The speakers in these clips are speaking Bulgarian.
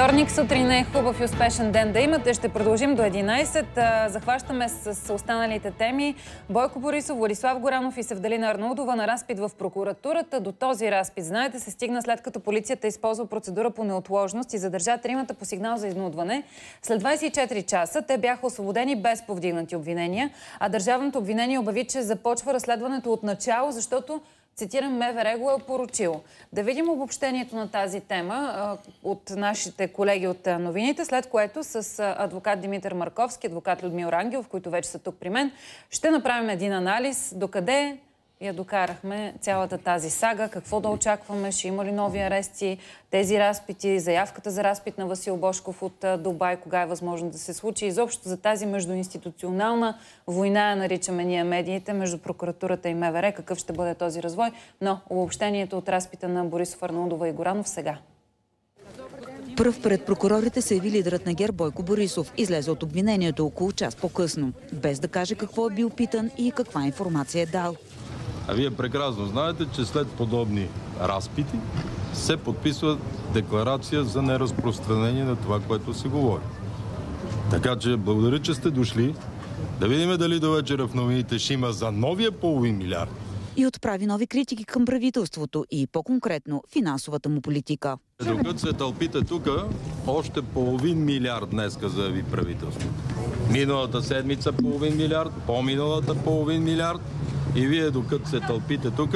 Вторник сутрин е хубав и успешен ден да имате. Ще продължим до 11. Захващаме с останалите теми. Бойко Борисов, Владислав Горанов и Севдалина Арнаудова на разпит в прокуратурата. До този разпит, знаете, се стигна след като полицията използва процедура по неотложност и задържа тримата по сигнал за изнудване. След 24 часа те бяха освободени без повдигнати обвинения, а държавното обвинение обяви, че започва разследването от начало, защото цитирам, МВР го е поручило. Да видим обобщението на тази тема от нашите колеги от новините, след което с адвокат Димитър Марковски, адвокат Людмил Рангелов, които вече са тук при мен, ще направим един анализ докъде я докарахме цялата тази сага. Какво да очакваме? Ще има ли нови арести? Тези разпити, заявката за разпит на Васил Бошков от Дубай, кога е възможно да се случи? Изобщо за тази междуинституционална война, наричаме ние медиите, между прокуратурата и МВР. Какъв ще бъде този развой? Но обобщението от разпита на Борисов Арнаудова и Горанов сега. Пръв пред прокурорите се яви лидерът на Гер Бойко Борисов. Излезе от обвинението около час по-късно, без да каже какво е бил питан и каква информация е дал. А вие прекрасно знаете, че след подобни разпити се подписва декларация за неразпространение на това, което се говори. Така че благодаря, че сте дошли. Да видим дали до вечера в новините ще има за новия половин милиард. И отправи нови критики към правителството и по-конкретно финансовата му политика. Докато се тълпите тук, още половин милиард днеска заяви правителството. Миналата седмица половин милиард, по-миналата половин милиард, и вие, докато се тълпите тук,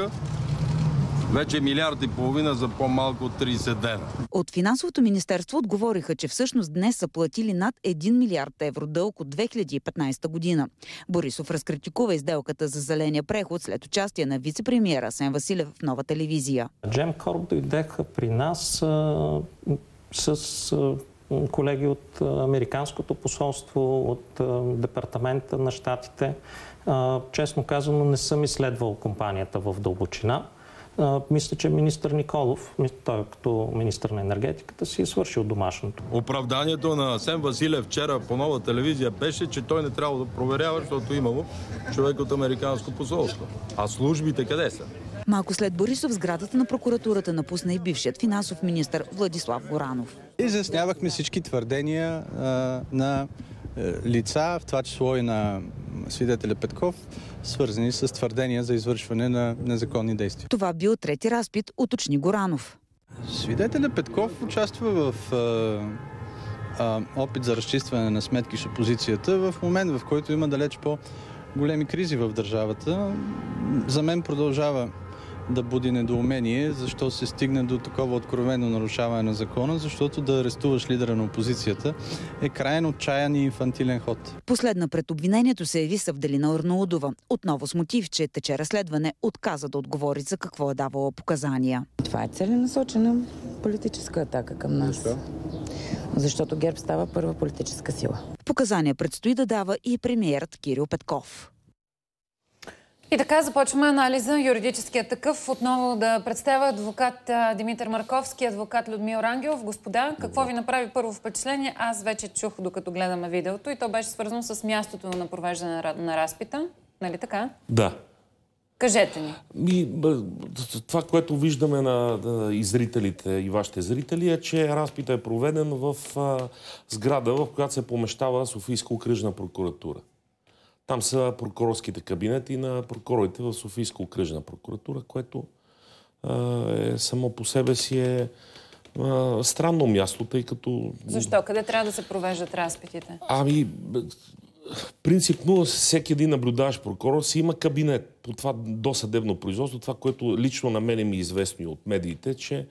вече милиард и половина за по-малко от 30 дена. От финансовото министерство отговориха, че всъщност днес са платили над 1 милиард евро дълг от 2015 година. Борисов разкритикува изделката за зеления преход след участие на вице-премьера Сен Василев в нова телевизия. Джем Корб дойдеха при нас а, с а, колеги от Американското посолство, от Департамента на щатите. Честно казано, не съм изследвал компанията в дълбочина. Мисля, че министър Николов, той е като министър на енергетиката, си е свършил домашното. Оправданието на Сен Василев вчера по нова телевизия беше, че той не трябва да проверява, защото имало човек от Американско посолство. А службите къде са? Малко след Борисов сградата на прокуратурата напусна и бившият финансов министр Владислав Горанов. Изяснявахме всички твърдения а, на е, лица, в това число и на свидетеля Петков, свързани с твърдения за извършване на незаконни действия. Това бил трети разпит, уточни Горанов. Свидетеля Петков участва в опит за разчистване на сметки с опозицията в момент, в който има далеч по големи кризи в държавата. За мен продължава да буди недоумение, защо се стигне до такова откровено нарушаване на закона, защото да арестуваш лидера на опозицията е крайно отчаян и инфантилен ход. Последна пред обвинението се яви Савделина Орнаудова. Отново с мотив, че тече разследване, отказа да отговори за какво е давала показания. Това е целенасочена политическа атака към нас. Защо? Защото ГЕРБ става първа политическа сила. Показания предстои да дава и премиерът Кирил Петков. И така започваме анализа, юридическия такъв. Отново да представя адвокат Димитър Марковски, адвокат Людмил Рангелов. Господа, какво ви направи първо впечатление? Аз вече чух, докато гледаме видеото и то беше свързано с мястото на провеждане на разпита. Нали така? Да. Кажете ни. Ми, това, което виждаме на, и зрителите, и вашите зрители, е, че разпита е проведен в сграда, в която се помещава Софийска окръжна прокуратура. Там са прокурорските кабинети на прокурорите в Софийска окръжна прокуратура, което е само по себе си е странно място, тъй като... Защо? Къде трябва да се провеждат разпитите? Ами, принципно всеки един наблюдаващ прокурор си има кабинет по това досъдебно производство. Това, което лично на мене ми е известно и от медиите, че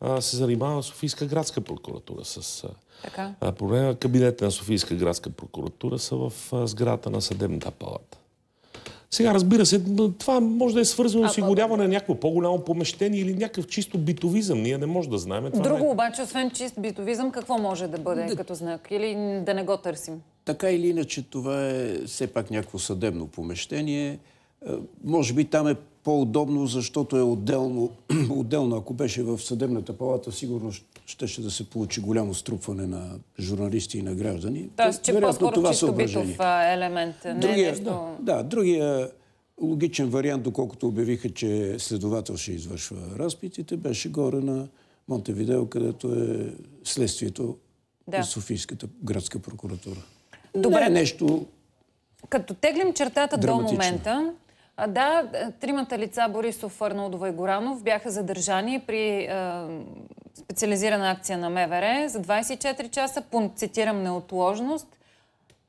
а, се занимава Софийска градска прокуратура с така. а, проблема. Кабинета на Софийска градска прокуратура са в а, сградата на съдебната палата. Сега, разбира се, това може да е свързано с осигуряване на някакво по-голямо помещение или някакъв чисто битовизъм. Ние не може да знаем. Това Друго не... обаче, освен чист битовизъм, какво може да бъде да... като знак? Или да не го търсим? Така или иначе това е все пак някакво съдебно помещение. Е, може би там е по-удобно, защото е отделно. отделно. Ако беше в съдебната палата, сигурно щеше ще да се получи голямо струпване на журналисти и на граждани. Тоест, че по-скоро това чисто битов елемент. Не е другия, е нещо... да, да, другия логичен вариант, доколкото обявиха, че следовател ще извършва разпитите, беше горе на Монтевидео, където е следствието да. и Софийската градска прокуратура. Добре. Не е нещо Като теглим чертата драматично. до момента, а, да, тримата лица Борисов, Арнолдова и Горанов бяха задържани при е, специализирана акция на МВР за 24 часа, пункт, цитирам, неотложност.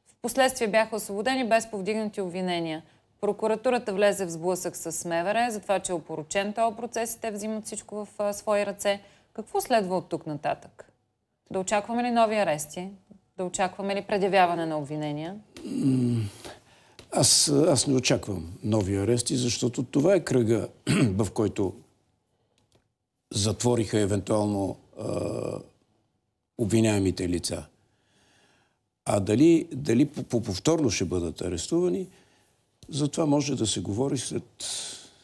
Впоследствие бяха освободени без повдигнати обвинения. Прокуратурата влезе в сблъсък с МВР за това, че е опоручен този процес и те взимат всичко в а, свои ръце. Какво следва от тук нататък? Да очакваме ли нови арести? Да очакваме ли предявяване на обвинения? Аз, аз не очаквам нови арести, защото това е кръга, в който затвориха евентуално а, обвиняемите лица. А дали, дали по, по повторно ще бъдат арестувани, за това може да се говори след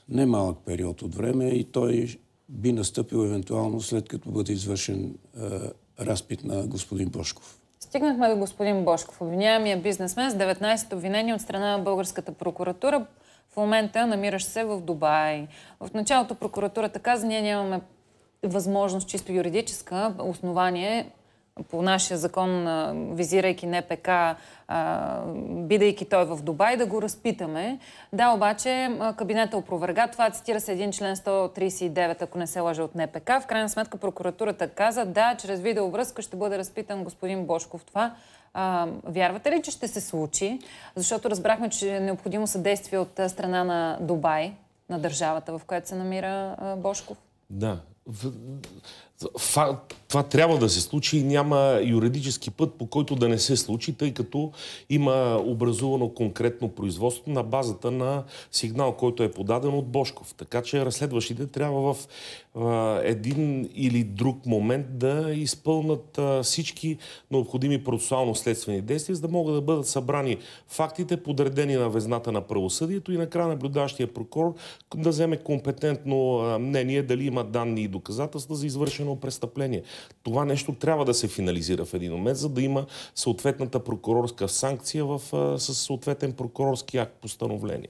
немалък период от време и той би настъпил евентуално след като бъде извършен а, разпит на господин Бошков. Стигнахме до господин Бошков, обвиняемия бизнесмен с 19 обвинения от страна на българската прокуратура. В момента намираш се в Дубай. В началото прокуратурата каза, ние нямаме възможност чисто юридическа основание по нашия закон, визирайки НПК, бидейки той в Дубай, да го разпитаме. Да, обаче кабинета опроверга. Това цитира се един член 139, ако не се лъжа от НПК. В крайна сметка прокуратурата каза, да, чрез видеовръзка ще бъде разпитан господин Бошков. Това а, вярвате ли, че ще се случи? Защото разбрахме, че е необходимо съдействие от страна на Дубай, на държавата, в която се намира а, Бошков. Да това, това трябва да се случи и няма юридически път, по който да не се случи, тъй като има образувано конкретно производство на базата на сигнал, който е подаден от Бошков. Така че разследващите трябва в а, един или друг момент да изпълнат а, всички необходими процесуално-следствени действия, за да могат да бъдат събрани фактите, подредени на везната на правосъдието и накрая наблюдащия прокурор да вземе компетентно мнение дали има данни и доказателства за извършено извършено престъпление. Това нещо трябва да се финализира в един момент, за да има съответната прокурорска санкция в, със съответен прокурорски акт постановление.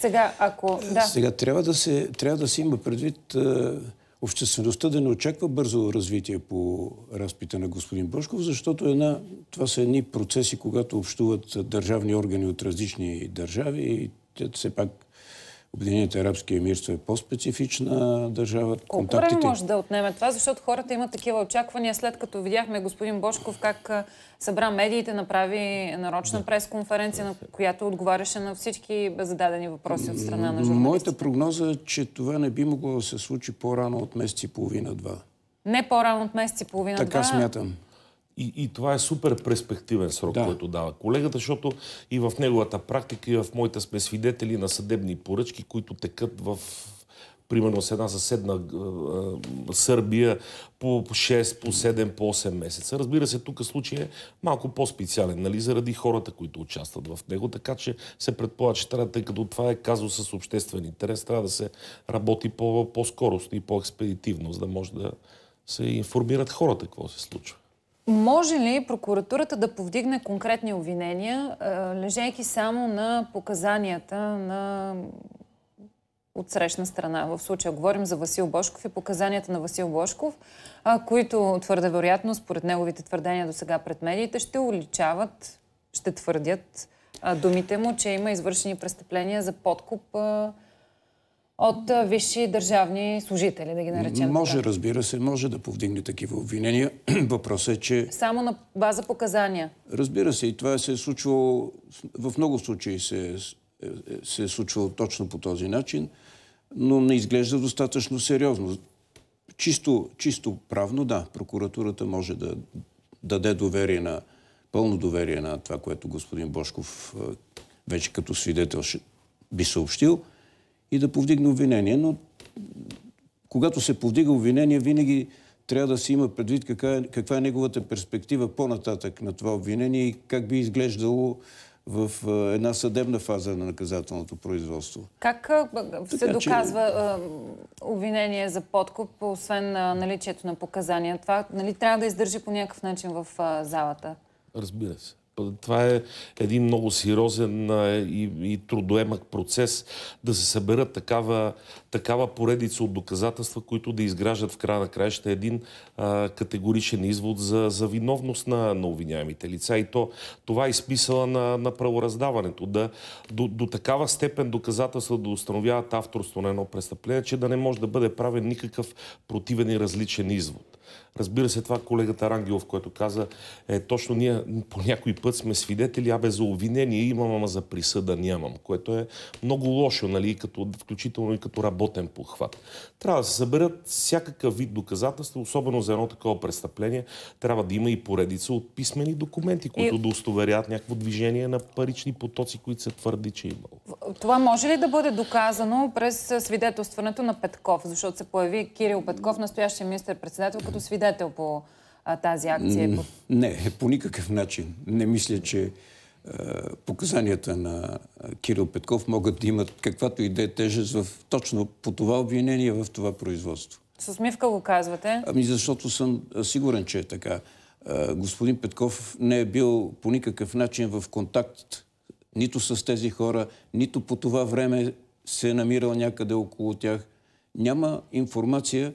Сега, ако... Да. Сега трябва да се, трябва да се има предвид обществеността да не очаква бързо развитие по разпита на господин Бошков, защото е една, това са едни процеси, когато общуват държавни органи от различни държави и те все пак Обединените арабски емирства е по-специфична държава. Колко време може да отнеме това? Защото хората имат такива очаквания, след като видяхме господин Бошков как събра медиите, направи нарочна прес пресконференция, на която отговаряше на всички зададени въпроси от страна на журналистите. Моята прогноза е, че това не би могло да се случи по-рано от месец и половина-два. Не по-рано от месец и половина-два? Така смятам. И, и това е супер перспективен срок, да. който дава колегата, защото и в неговата практика, и в моята сме свидетели на съдебни поръчки, които текат в примерно с една съседна Сърбия по 6, по 7, по 8 месеца. Разбира се, тук случай е малко по-специален, нали, заради хората, които участват в него, така че се предполага, че трябва, тъй като това е казус с обществен интерес, трябва да се работи по- по-скоростно и по-експедитивно, за да може да се информират хората какво се случва. Може ли прокуратурата да повдигне конкретни обвинения, лежейки само на показанията на отсрещна страна? В случая говорим за Васил Бошков и показанията на Васил Бошков, които твърде вероятно, според неговите твърдения до сега пред медиите, ще уличават, ще твърдят думите му, че има извършени престъпления за подкуп от висши държавни служители, да ги наречем. Може, разбира се, може да повдигне такива обвинения. Въпросът е, че... Само на база показания. Разбира се, и това се е случвало, в много случаи се, се е случвало точно по този начин, но не изглежда достатъчно сериозно. Чисто, чисто правно, да, прокуратурата може да даде доверие на, пълно доверие на това, което господин Бошков вече като свидетел би съобщил – и да повдигне обвинение. Но когато се повдига обвинение, винаги трябва да се има предвид каква е, каква е неговата перспектива по-нататък на това обвинение и как би изглеждало в една съдебна фаза на наказателното производство. Как се така, доказва че... обвинение за подкуп, освен наличието на показания? Това нали, трябва да издържи по някакъв начин в залата? Разбира се. Това е един много сериозен и, и трудоемък процес да се съберат такава, такава поредица от доказателства, които да изграждат в края на краища един а, категоричен извод за, за виновност на, на обвиняемите лица. И то, това е смисъла на, на правораздаването. Да, до, до такава степен доказателства да установяват авторство на едно престъпление, че да не може да бъде правен никакъв противен и различен извод. Разбира се, това колегата Рангелов, което каза, е точно ние по някой път сме свидетели, абе за обвинение имам, ама за присъда нямам, което е много лошо, нали, като, включително и като работен похват. Трябва да се съберат всякакъв вид доказателства, особено за едно такова престъпление. Трябва да има и поредица от писмени документи, които и... да устоверят някакво движение на парични потоци, които се твърди, че е имало. Това може ли да бъде доказано през свидетелстването на Петков? Защото се появи Кирил Петков, настоящия министър-председател, като свидетел свидетел по а, тази акция? М- не, по никакъв начин. Не мисля, че показанията на Кирил Петков могат да имат каквато и да е тежест в точно по това обвинение в това производство. С усмивка го казвате? Ами защото съм сигурен, че е така. Господин Петков не е бил по никакъв начин в контакт нито с тези хора, нито по това време се е намирал някъде около тях. Няма информация,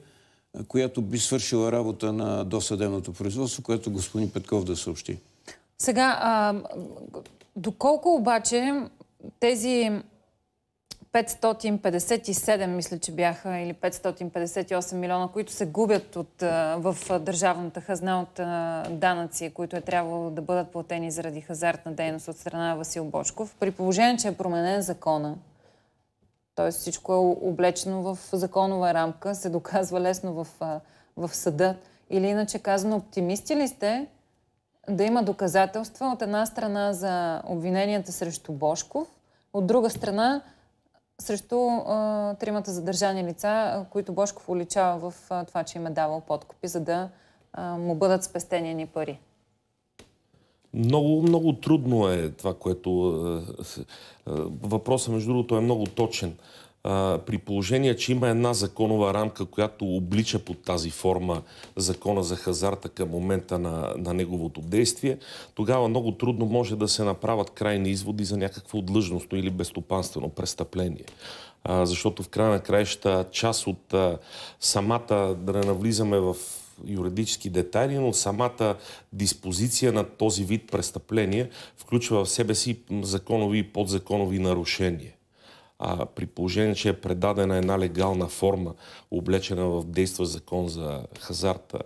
която би свършила работа на досъдебното производство, което господин Петков да съобщи. Сега, а, доколко обаче тези 557, мисля, че бяха, или 558 милиона, които се губят от, в държавната хазна от данъци, които е трябвало да бъдат платени заради хазартна дейност от страна Васил Бошков. При положение, че е променен закона, Тоест всичко е облечено в законова рамка, се доказва лесно в, в съда. Или иначе казано, оптимисти ли сте да има доказателства от една страна за обвиненията срещу Бошков, от друга страна срещу а, тримата задържани лица, които Бошков уличава в а, това, че им е давал подкупи, за да а, му бъдат спестени ни пари? Много, много трудно е това, което... Е, е, въпросът, между другото, е много точен. При положение, че има една законова рамка, която облича под тази форма закона за хазарта към момента на, на неговото действие, тогава много трудно може да се направят крайни изводи за някакво длъжностно или безстопанствено престъпление защото в края на краища част от самата, да не навлизаме в юридически детайли, но самата диспозиция на този вид престъпления включва в себе си законови и подзаконови нарушения. А при положение, че е предадена една легална форма, облечена в действа закон за хазарта,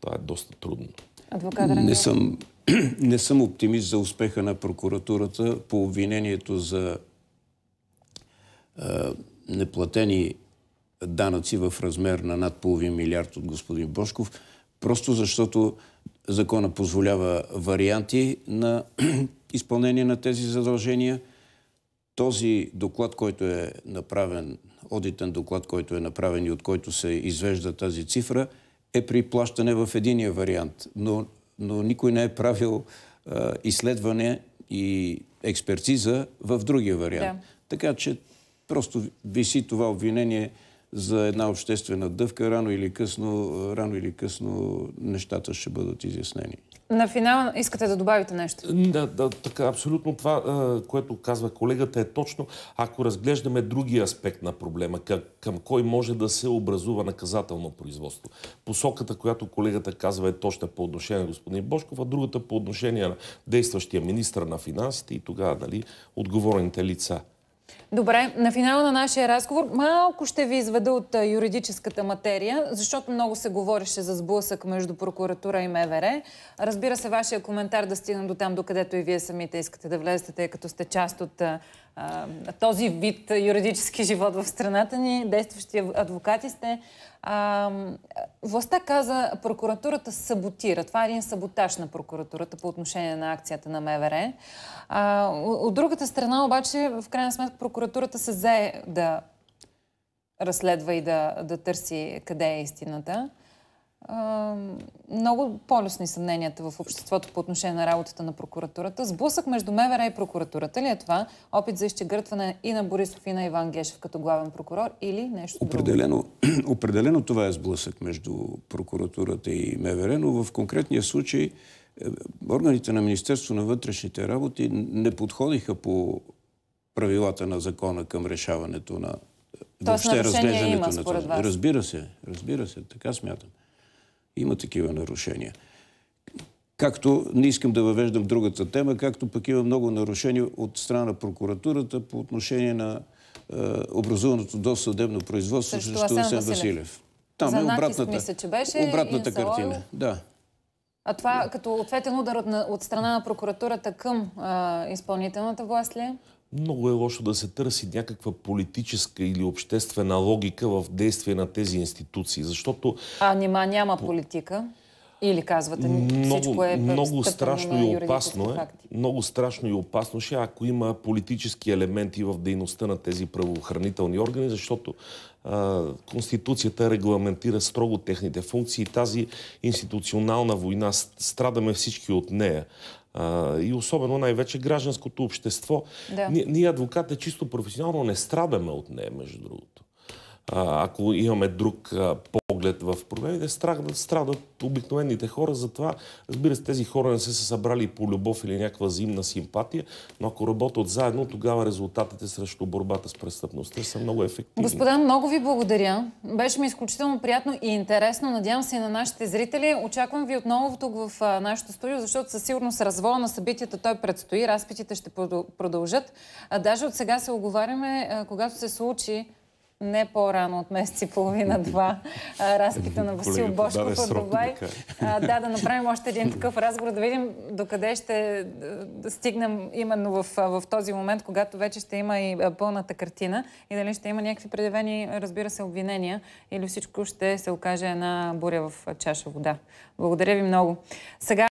това е доста трудно. Адвокат не съм, не съм оптимист за успеха на прокуратурата по обвинението за а, неплатени данъци в размер на над половин милиард от господин Бошков, просто защото закона позволява варианти на изпълнение на тези задължения. Този доклад, който е направен, одитен доклад, който е направен и от който се извежда тази цифра, е при плащане в единия вариант. Но, но никой не е правил а, изследване и експертиза в другия вариант. Да. Така че просто виси това обвинение за една обществена дъвка, рано или късно, рано или късно нещата ще бъдат изяснени. На финал искате да добавите нещо? Да, да така, абсолютно това, което казва колегата е точно. Ако разглеждаме другия аспект на проблема, към, към кой може да се образува наказателно производство. Посоката, която колегата казва е точно по отношение на господин Бошков, а другата по отношение на действащия министр на финансите и тогава, нали, отговорните лица. Добре, на финала на нашия разговор малко ще ви изведа от юридическата материя, защото много се говореше за сблъсък между прокуратура и МВР. Разбира се, вашия коментар да стигна до там, докъдето и вие самите искате да влезете, тъй като сте част от този вид юридически живот в страната ни, действащи адвокати сте. А, властта каза, прокуратурата саботира. Това е един саботаж на прокуратурата по отношение на акцията на МВР. А, от другата страна обаче, в крайна сметка, прокуратурата се зае да разследва и да, да търси къде е истината много полюсни съмненията в обществото по отношение на работата на прокуратурата. Сблъсък между МВР и прокуратурата ли е това? Опит за изчегъртване и на Борисов и на Иван Гешев като главен прокурор или нещо определено, друго? Определено това е сблъсък между прокуратурата и МВР, но в конкретния случай е, органите на Министерство на вътрешните работи не подходиха по правилата на закона към решаването на Тоест, въобще разглеждането има, на Вас. Разбира се, разбира се, така смятам. Има такива нарушения. Както не искам да въвеждам другата тема, както пък има много нарушения от страна на прокуратурата по отношение на е, образуваното досъдебно производство срещу Асен Василев. Там За е обратната, мисля, че беше, обратната е картина. Да. А това като ответен удар от, от страна на прокуратурата към а, изпълнителната власт ли е? Много е лошо да се търси някаква политическа или обществена логика в действие на тези институции, защото... А нема, няма политика? Или казвате, много, всичко е много страшно и опасно е. Факти. Много страшно и опасно ще, е, ако има политически елементи в дейността на тези правоохранителни органи, защото а, Конституцията регламентира строго техните функции и тази институционална война, страдаме всички от нея а, и особено най-вече гражданското общество. Да. Ние, ние адвокатите чисто професионално не страдаме от нея, между другото ако имаме друг поглед в проблемите, страх да страдат обикновените хора. Затова, разбира се, тези хора не са се събрали по любов или някаква взаимна симпатия, но ако работят заедно, тогава резултатите срещу борбата с престъпността са много ефективни. Господа, много ви благодаря. Беше ми изключително приятно и интересно. Надявам се и на нашите зрители. Очаквам ви отново тук в нашото студио, защото със сигурност развоя на събитията той предстои. Разпитите ще продължат. А даже от сега се оговаряме, когато се случи не по-рано от месец и половина-два разпита на Васил Бошков от Дубай. Да, да направим още един такъв разговор, да видим докъде ще стигнем именно в, в този момент, когато вече ще има и пълната картина и дали ще има някакви предявени, разбира се, обвинения или всичко ще се окаже една буря в чаша вода. Благодаря ви много. Сега